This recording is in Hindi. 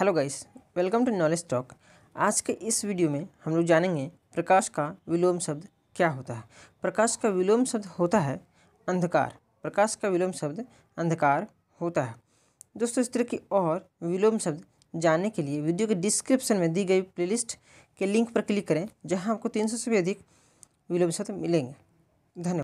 hello guys welcome to knowledge talk आज के इस वीडियो में हम लोग जानेंगे प्रकाश का विलोम शब्द क्या होता है प्रकाश का विलोम शब्द होता है अंधकार प्रकाश का विलोम शब्द अंधकार होता है दोस्तों इस तरह की और विलोम शब्द जानने के लिए वीडियो के डिस्क्रिप्शन में दी गई प्लेलिस्ट के लिंक पर क्लिक करें जहाँ आपको तीन से भी अधिक विलोम शब्द मिलेंगे धन्यवाद